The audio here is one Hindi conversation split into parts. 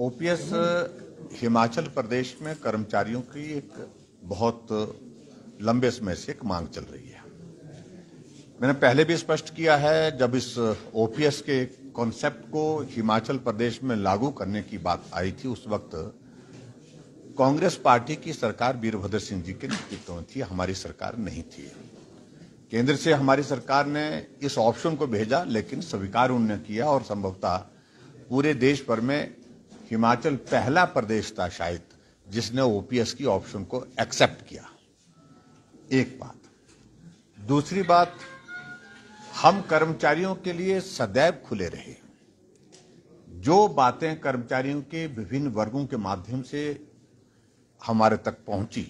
ओपीएस हिमाचल प्रदेश में कर्मचारियों की एक बहुत लंबे समय से एक मांग चल रही है मैंने पहले भी स्पष्ट किया है जब इस ओपीएस के कॉन्सेप्ट को हिमाचल प्रदेश में लागू करने की बात आई थी उस वक्त कांग्रेस पार्टी की सरकार वीरभद्र सिंह जी के नेतृत्व में थी हमारी सरकार नहीं थी केंद्र से हमारी सरकार ने इस ऑप्शन को भेजा लेकिन स्वीकार उन्होंने किया और संभवतः पूरे देश भर में हिमाचल पहला प्रदेश था शायद जिसने ओपीएस की ऑप्शन को एक्सेप्ट किया एक बात दूसरी बात हम कर्मचारियों के लिए सदैव खुले रहे जो बातें कर्मचारियों के विभिन्न वर्गों के माध्यम से हमारे तक पहुंची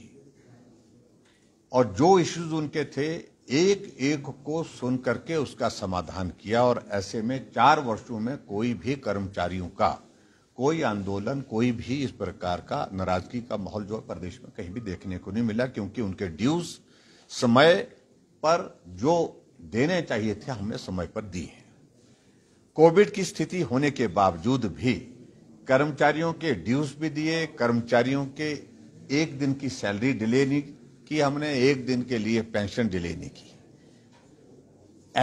और जो इश्यूज उनके थे एक एक को सुन करके उसका समाधान किया और ऐसे में चार वर्षों में कोई भी कर्मचारियों का कोई आंदोलन कोई भी इस प्रकार का नाराजगी का माहौल जो प्रदेश में कहीं भी देखने को नहीं मिला क्योंकि उनके ड्यूज समय पर जो देने चाहिए थे हमने समय पर दिए हैं कोविड की स्थिति होने के बावजूद भी कर्मचारियों के ड्यूज भी दिए कर्मचारियों के एक दिन की सैलरी डिले नहीं कि हमने एक दिन के लिए पेंशन डिले नहीं की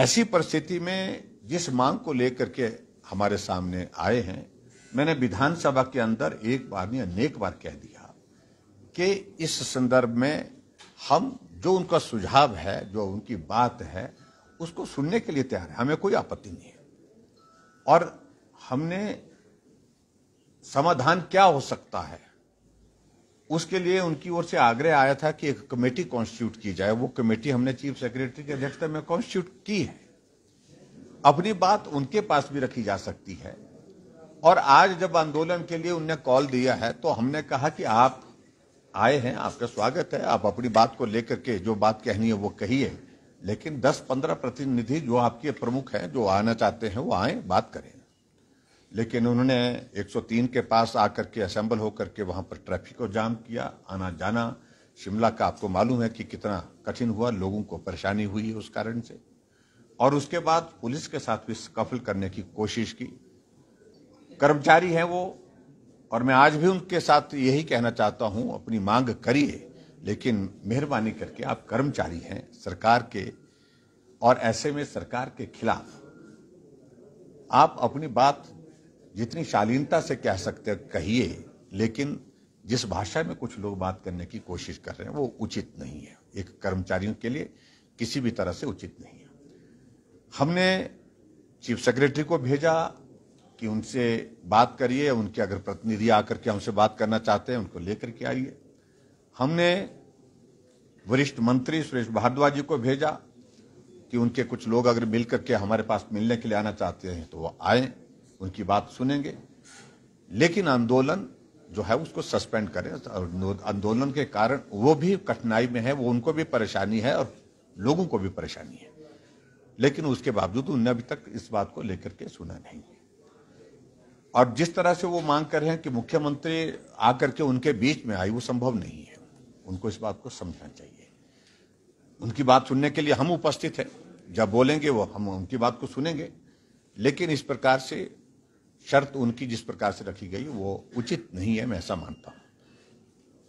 ऐसी परिस्थिति में जिस मांग को लेकर के हमारे सामने आए हैं मैंने विधानसभा के अंदर एक बार नहीं अनेक बार कह दिया कि इस संदर्भ में हम जो उनका सुझाव है जो उनकी बात है उसको सुनने के लिए तैयार है हमें कोई आपत्ति नहीं है और हमने समाधान क्या हो सकता है उसके लिए उनकी ओर से आग्रह आया था कि एक कमेटी कॉन्स्टिट्यूट की जाए वो कमेटी हमने चीफ सेक्रेटरी की अध्यक्षता में कॉन्स्टिट्यूट की है अपनी बात उनके पास भी रखी जा सकती है और आज जब आंदोलन के लिए उनने कॉल दिया है तो हमने कहा कि आप आए हैं आपका स्वागत है आप अपनी बात को लेकर के जो बात कहनी है वो कहिए लेकिन 10-15 प्रतिनिधि जो आपके प्रमुख हैं जो आना चाहते हैं वो आए बात करें लेकिन उन्होंने 103 के पास आकर के असेंबल होकर के वहाँ पर ट्रैफिक को जाम किया आना जाना शिमला का आपको मालूम है कि कितना कठिन हुआ लोगों को परेशानी हुई उस कारण से और उसके बाद पुलिस के साथ भी कफल करने की कोशिश की कर्मचारी हैं वो और मैं आज भी उनके साथ यही कहना चाहता हूं अपनी मांग करिए लेकिन मेहरबानी करके आप कर्मचारी हैं सरकार के और ऐसे में सरकार के खिलाफ आप अपनी बात जितनी शालीनता से कह सकते कहिए लेकिन जिस भाषा में कुछ लोग बात करने की कोशिश कर रहे हैं वो उचित नहीं है एक कर्मचारियों के लिए किसी भी तरह से उचित नहीं है हमने चीफ सेक्रेटरी को भेजा कि उनसे बात करिए उनके अगर प्रतिनिधि आकर के हमसे बात करना चाहते हैं उनको लेकर के आइए हमने वरिष्ठ मंत्री सुरेश भारद्वाज जी को भेजा कि उनके कुछ लोग अगर मिल करके हमारे पास मिलने के लिए आना चाहते हैं तो वो आए उनकी बात सुनेंगे लेकिन आंदोलन जो है उसको सस्पेंड करें आंदोलन के कारण वो भी कठिनाई में है वो उनको भी परेशानी है और लोगों को भी परेशानी है लेकिन उसके बावजूद उन्होंने अभी तक इस बात को लेकर के सुना नहीं है और जिस तरह से वो मांग कर रहे हैं कि मुख्यमंत्री आकर के उनके बीच में आई वो संभव नहीं है उनको इस बात को समझना चाहिए उनकी बात सुनने के लिए हम उपस्थित हैं जब बोलेंगे वो हम उनकी बात को सुनेंगे लेकिन इस प्रकार से शर्त उनकी जिस प्रकार से रखी गई वो उचित नहीं है मैं ऐसा मानता हूं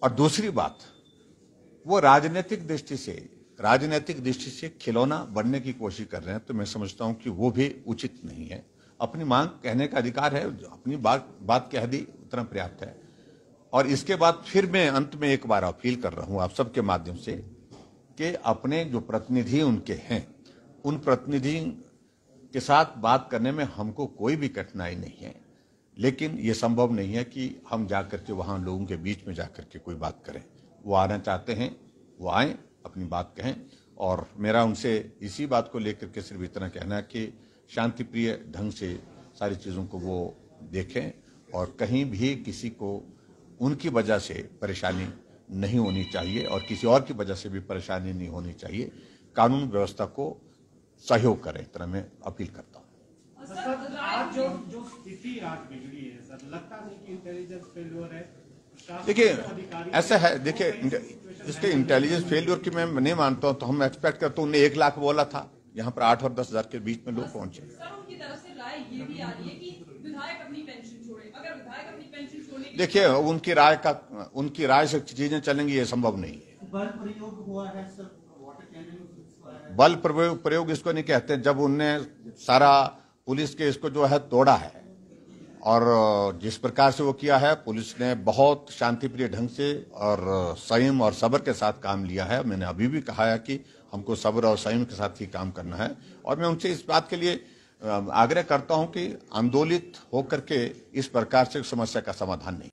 और दूसरी बात वो राजनीतिक दृष्टि से राजनीतिक दृष्टि से खिलौना बनने की कोशिश कर रहे हैं तो मैं समझता हूं कि वो भी उचित नहीं है अपनी मांग कहने का अधिकार है अपनी बात बात कह दी उतना पर्याप्त है और इसके बाद फिर मैं अंत में एक बार अपील कर रहा हूं आप सबके माध्यम से कि अपने जो प्रतिनिधि उनके हैं उन प्रतिनिधि के साथ बात करने में हमको कोई भी कठिनाई नहीं है लेकिन ये संभव नहीं है कि हम जा कर के वहाँ लोगों के बीच में जा कर के कोई बात करें वो आना चाहते हैं वो आएँ अपनी बात कहें और मेरा उनसे इसी बात को लेकर के सिर्फ इतना कहना कि शांतिप्रिय ढंग से सारी चीज़ों को वो देखें और कहीं भी किसी को उनकी वजह से परेशानी नहीं होनी चाहिए और किसी और की वजह से भी परेशानी नहीं होनी चाहिए कानून व्यवस्था को सहयोग करें इतना मैं अपील करता हूँ इंटेलिजेंस देखिए ऐसा है देखिए इसके इंटेलिजेंस फेल्योर की मैं नहीं मानता हूँ तो हम एक्सपेक्ट करते उन्हें एक लाख बोला था यहाँ पर आठ और दस हजार के बीच में लोग पहुंचे देखिए उनकी राय का उनकी राय से चीजें चलेंगी ये संभव नहीं है बल प्रयोग इसको नहीं कहते जब उनने सारा पुलिस के इसको जो है तोड़ा है और जिस प्रकार से वो किया है पुलिस ने बहुत शांतिप्रिय ढंग से और संयम और सब्र के साथ काम लिया है मैंने अभी भी कहा है कि हमको सब्र और संयम के साथ ही काम करना है और मैं उनसे इस बात के लिए आग्रह करता हूं कि आंदोलित होकर के इस प्रकार से समस्या का समाधान नहीं